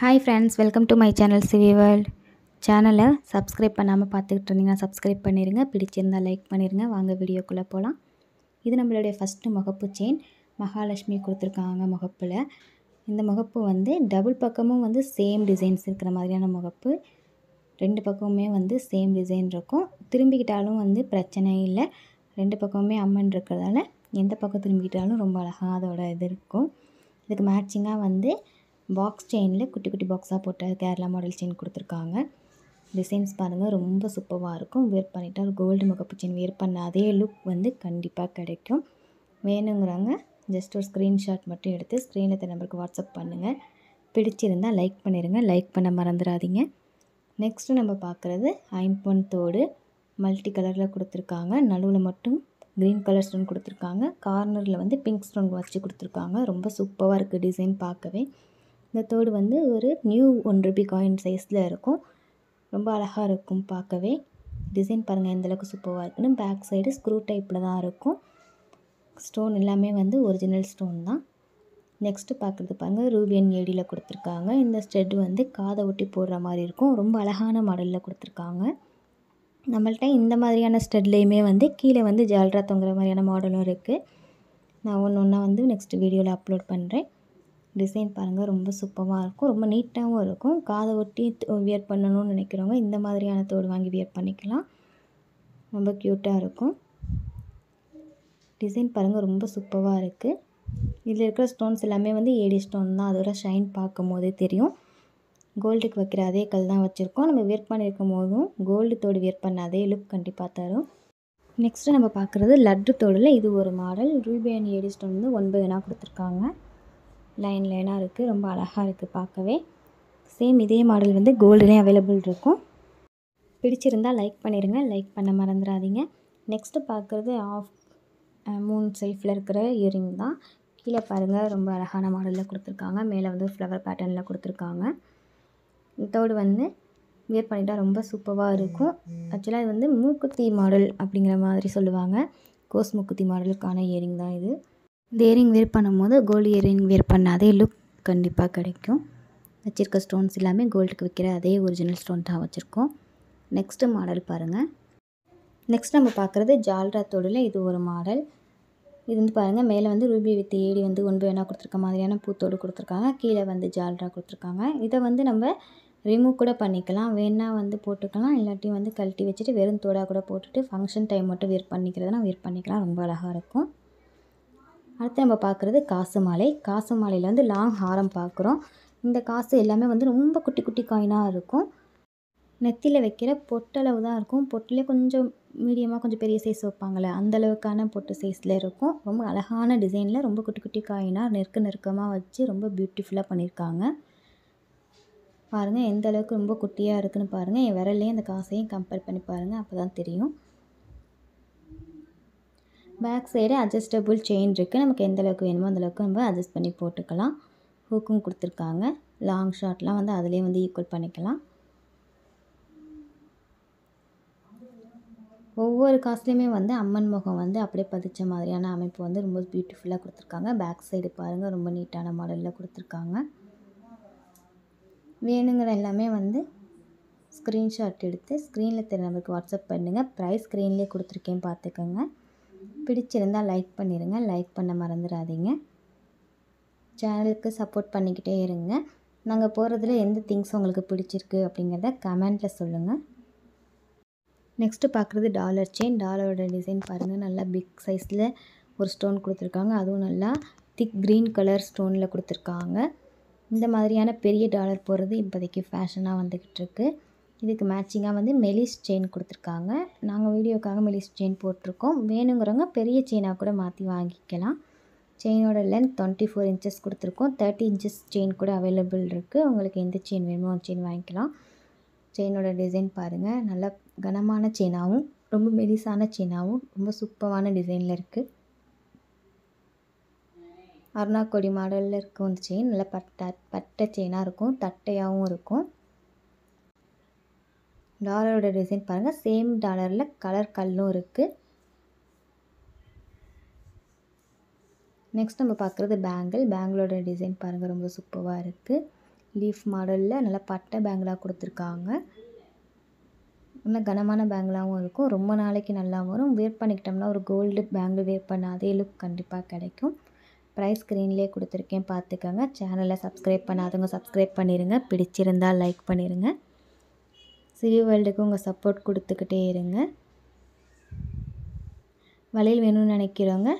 hi friends welcome to my channel CV world சேனலை subscribe பண்ணாமல் பார்த்துக்கிட்டு இருந்தீங்கன்னா சப்ஸ்கிரைப் பண்ணிடுங்க பிடிச்சிருந்தால் லைக் பண்ணிடுங்க வாங்க வீடியோக்குள்ளே போகலாம் இது நம்மளுடைய ஃபஸ்ட்டு முகப்பு செயின் மகாலட்சுமி கொடுத்துருக்காங்க முகப்பில் இந்த முகப்பு வந்து டபுள் பக்கமும் வந்து சேம் டிசைன்ஸ் இருக்கிற மாதிரியான முகப்பு ரெண்டு பக்கமுமே வந்து சேம் டிசைன் இருக்கும் திரும்பிக்கிட்டாலும் வந்து பிரச்சனை இல்லை ரெண்டு பக்கமுமே அம்மன் இருக்கிறதால எந்த பக்கம் திரும்பிக்கிட்டாலும் ரொம்ப அழகாக அதோட இது இருக்கும் இதுக்கு மேட்சிங்காக வந்து பாக்ஸ் செயினில் குட்டி குட்டி பாக்ஸாக போட்ட கேரளா மாடல் செயின் கொடுத்துருக்காங்க டிசைன்ஸ் பாருங்கள் ரொம்ப சூப்பராக இருக்கும் வேர் பண்ணிவிட்டு ஒரு கோல்டு முகப்பு செயின் வேர் பண்ண அதே லுக் வந்து கண்டிப்பாக கிடைக்கும் வேணுங்கிறாங்க ஜஸ்ட் ஒரு ஸ்க்ரீன்ஷாட் மட்டும் எடுத்து ஸ்க்ரீனில் இந்த நம்பருக்கு வாட்ஸ்அப் பண்ணுங்கள் பிடிச்சிருந்தால் லைக் பண்ணிடுங்க லைக் பண்ண மறந்துடாதீங்க நெக்ஸ்ட்டு நம்ம பார்க்குறது ஐம்பன் தோடு மல்டி கலரில் கொடுத்துருக்காங்க நடுவில் மட்டும் க்ரீன் கலர் ஸ்டோன் கொடுத்துருக்காங்க கார்னரில் வந்து பிங்க் ஸ்டோன் வச்சு கொடுத்துருக்காங்க ரொம்ப சூப்பராக இருக்குது டிசைன் பார்க்கவே இந்த தேர்டு வந்து ஒரு நியூ ஒன் ருபி காயின் சைஸில் இருக்கும் ரொம்ப அழகாக இருக்கும் பார்க்கவே டிசைன் பாருங்கள் எந்தளவுக்கு சூப்பராக இருக்குன்னு பேக் சைடு ஸ்க்ரூ டைப்பில் தான் இருக்கும் ஸ்டோன் எல்லாமே வந்து ஒரிஜினல் ஸ்டோன் தான் நெக்ஸ்ட்டு பார்க்குறது பாருங்கள் ரூபியன் ஏடியில் கொடுத்துருக்காங்க இந்த ஸ்டெட் வந்து காதை ஒட்டி போடுற மாதிரி இருக்கும் ரொம்ப அழகான மாடலில் கொடுத்துருக்காங்க நம்மள்ட்ட இந்த மாதிரியான ஸ்டெட்லேயுமே வந்து கீழே வந்து ஜால்ரா தொங்குற மாதிரியான மாடலும் இருக்குது நான் ஒன்று ஒன்றா வந்து நெக்ஸ்ட் வீடியோவில் அப்லோட் பண்ணுறேன் டிசைன் பாருங்கள் ரொம்ப சூப்பராக இருக்கும் ரொம்ப நீட்டாகவும் இருக்கும் காதை ஒட்டி வியர் பண்ணணும்னு நினைக்கிறவங்க இந்த மாதிரியான தோடு வாங்கி வியர் பண்ணிக்கலாம் ரொம்ப க்யூட்டாக இருக்கும் டிசைன் பாருங்கள் ரொம்ப சூப்பராக இருக்குது இதில் இருக்கிற ஸ்டோன்ஸ் எல்லாமே வந்து ஏடி ஸ்டோன் தான் அதோட ஷைன் பார்க்கும் போதே தெரியும் கோல்டுக்கு வைக்கிற அதே கல் தான் வச்சுருக்கோம் நம்ம வியர் பண்ணியிருக்கும் போதும் கோல்டு தோடு வியர் பண்ண அதே லுக் கண்டிப்பாக தரும் நெக்ஸ்ட்டு நம்ம பார்க்குறது லட்டு தோடில் இது ஒரு model ruby and AD stone வந்து ஒன்பதுனா கொடுத்துருக்காங்க லைன் லைனாக இருக்குது ரொம்ப அழகாக இருக்குது பார்க்கவே சேம் இதே மாடல் வந்து கோல்டுலேயும் அவைலபிள் இருக்கும் பிடிச்சிருந்தால் லைக் பண்ணிடுங்க லைக் பண்ண மறந்துடாதீங்க நெக்ஸ்ட்டு பார்க்குறது ஆஃப் மூணு செல்ஃபில் இருக்கிற இயரிங் தான் கீழே பாருங்கள் ரொம்ப அழகான மாடலில் கொடுத்துருக்காங்க மேலே வந்து ஃப்ளவர் பேட்டர்னில் கொடுத்துருக்காங்க இதோடு வந்து வியர் பண்ணிட்டால் ரொம்ப சூப்பராக இருக்கும் ஆக்சுவலாக இது வந்து மூக்குத்தி மாடல் அப்படிங்கிற மாதிரி சொல்லுவாங்க கோஸ் மூக்குத்தி மாடலுக்கான இயரிங் தான் இது இந்த இயரிங் வேர் பண்ணும்போது கோல்டு இயரிங் வேர் பண்ண அதே லுக் கண்டிப்பாக கிடைக்கும் வச்சுருக்க ஸ்டோன்ஸ் எல்லாமே கோல்டுக்கு விற்கிற அதே ஒரிஜினல் ஸ்டோன் தான் வச்சுருக்கோம் நெக்ஸ்ட்டு மாடல் பாருங்கள் நெக்ஸ்ட் நம்ம பார்க்குறது ஜால்ரா தொழில் இது ஒரு மாடல் இது வந்து பாருங்கள் மேலே வந்து ரூபி வித் ஏடி வந்து ஒன்பது வேணா கொடுத்துருக்க மாதிரியான பூத்தோடு கொடுத்துருக்காங்க கீழே வந்து ஜால்ரா கொடுத்துருக்காங்க இதை வந்து நம்ம ரிமூவ் கூட பண்ணிக்கலாம் வேணால் வந்து போட்டுக்கலாம் இல்லாட்டி வந்து கழட்டி வச்சுட்டு வெறும் தோடாக கூட போட்டுட்டு ஃபங்க்ஷன் டைம் மட்டும் வேர் பண்ணிக்கிறதுனா வேர் பண்ணிக்கலாம் ரொம்ப அழகாக இருக்கும் அடுத்து நம்ம பார்க்குறது காசு மாலை காசு மாலையில் வந்து லாங் ஹாரம் பார்க்குறோம் இந்த காசு எல்லாமே வந்து ரொம்ப குட்டி குட்டி காயினாக இருக்கும் நெத்தியில் வைக்கிற பொட்டளவு தான் இருக்கும் பொட்டிலே கொஞ்சம் மீடியமாக கொஞ்சம் பெரிய சைஸ் வைப்பாங்களே அந்தளவுக்கான பொட்டு சைஸில் இருக்கும் ரொம்ப அழகான டிசைனில் ரொம்ப குட்டி குட்டி காயினாக நெருக்க நெருக்கமாக வச்சு ரொம்ப பியூட்டிஃபுல்லாக பண்ணியிருக்காங்க பாருங்கள் எந்த அளவுக்கு ரொம்ப குட்டியாக இருக்குதுன்னு பாருங்கள் என் விரலையும் அந்த காசையும் கம்பேர் பண்ணி பாருங்கள் அப்போ தான் தெரியும் பேக் சைடு அட்ஜஸ்டபுள் செயின் இருக்குது நமக்கு எந்த அளவுக்கு வேணுமோ அந்தளவுக்கு நம்ம அட்ஜஸ்ட் பண்ணி போட்டுக்கலாம் ஹூக்கும் கொடுத்துருக்காங்க லாங் ஷார்ட்லாம் வந்து அதிலே வந்து ஈக்குவல் பண்ணிக்கலாம் ஒவ்வொரு காஸ்ட்லேயுமே வந்து அம்மன் முகம் வந்து அப்படியே பதிச்ச மாதிரியான அமைப்பு வந்து ரொம்ப பியூட்டிஃபுல்லாக கொடுத்துருக்காங்க பேக் சைடு பாருங்கள் ரொம்ப நீட்டான மாடலில் கொடுத்துருக்காங்க வேணுங்கிற எல்லாமே வந்து ஸ்க்ரீன்ஷாட் எடுத்து ஸ்க்ரீனில் தெரிய நம்பருக்கு வாட்ஸ்அப் பண்ணுங்கள் ப்ரைஸ் ஸ்க்ரீன்லேயே கொடுத்துருக்கேன் பார்த்துக்கோங்க பிடிச்சிருந்தால் லைக் பண்ணிடுங்க லைக் பண்ண மறந்துடாதீங்க சேனலுக்கு சப்போர்ட் பண்ணிக்கிட்டே இருங்க நாங்கள் போகிறதுல எந்த திங்ஸ் உங்களுக்கு பிடிச்சிருக்கு அப்படிங்கிறத கமெண்ட்டில் சொல்லுங்கள் நெக்ஸ்ட்டு பார்க்குறது டாலர் செயின் டாலரோட டிசைன் பாருங்கள் நல்லா பிக் சைஸில் ஒரு ஸ்டோன் கொடுத்துருக்காங்க அதுவும் நல்லா திக் க்ரீன் கலர் ஸ்டோனில் கொடுத்துருக்காங்க இந்த மாதிரியான பெரிய டாலர் போடுறது இப்போதைக்கு ஃபேஷனாக வந்துக்கிட்டு இருக்குது இதுக்கு மேட்சிங்காக வந்து மெலிஸ் செயின் கொடுத்துருக்காங்க நாங்கள் வீடியோக்காக மெலிஸ் செயின் போட்டிருக்கோம் வேணுங்கிறவங்க பெரிய செயினாக கூட மாற்றி வாங்கிக்கலாம் செயினோட லென்த் டுவெண்ட்டி ஃபோர் இன்ச்சஸ் கொடுத்துருக்கோம் தேர்ட்டி இன்ச்சஸ் செயின் கூட அவைலபிள் இருக்குது உங்களுக்கு எந்த செயின் வேணுமோ அந்த செயின் வாங்கிக்கலாம் செயினோட டிசைன் பாருங்கள் நல்லா கனமான செயினாகவும் ரொம்ப மெலிசான செயினாகவும் ரொம்ப சூப்பரான டிசைனில் இருக்குது அருணாக்கொடி மாடலில் இருக்கும் அந்த செயின் நல்லா பட்ட பட்டை செயினாக இருக்கும் தட்டையாகவும் இருக்கும் டாலரோட டிசைன் பாருங்கள் சேம் டாலரில் கலர் கல்லும் இருக்குது நெக்ஸ்ட் நம்ம பார்க்குறது பேங்கிள் பேங்கிளோட டிசைன் பாருங்கள் ரொம்ப சூப்பராக இருக்குது லீஃப் மாடலில் நல்லா பட்டை பேங்கிளாக கொடுத்துருக்காங்க நல்லா கனமான பேங்கிளாகவும் இருக்கும் ரொம்ப நாளைக்கு நல்லா வரும் வேர் பண்ணிக்கிட்டோம்னா ஒரு கோல்டு பேங்கிள் வேர் பண்ண அதே லுக் கண்டிப்பாக கிடைக்கும் ப்ரைஸ் ஸ்க்ரீன்லேயே கொடுத்துருக்கேன் பார்த்துக்கோங்க சேனலை சப்ஸ்கிரைப் பண்ணாதவங்க சப்ஸ்கிரைப் பண்ணிடுங்க பிடிச்சிருந்தால் லைக் பண்ணிடுங்க சிவி வேர்ல்டுக்கு உங்கள் சப்போர்ட் கொடுத்துக்கிட்டே இருங்க வளையல் வேணும்னு நினைக்கிறவங்க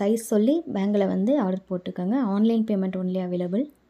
சைஸ் சொல்லி பேங்கில் வந்து ஆர்டர் போட்டுக்கோங்க ஆன்லைன் பேமெண்ட் ஒன்லி அவைலபிள்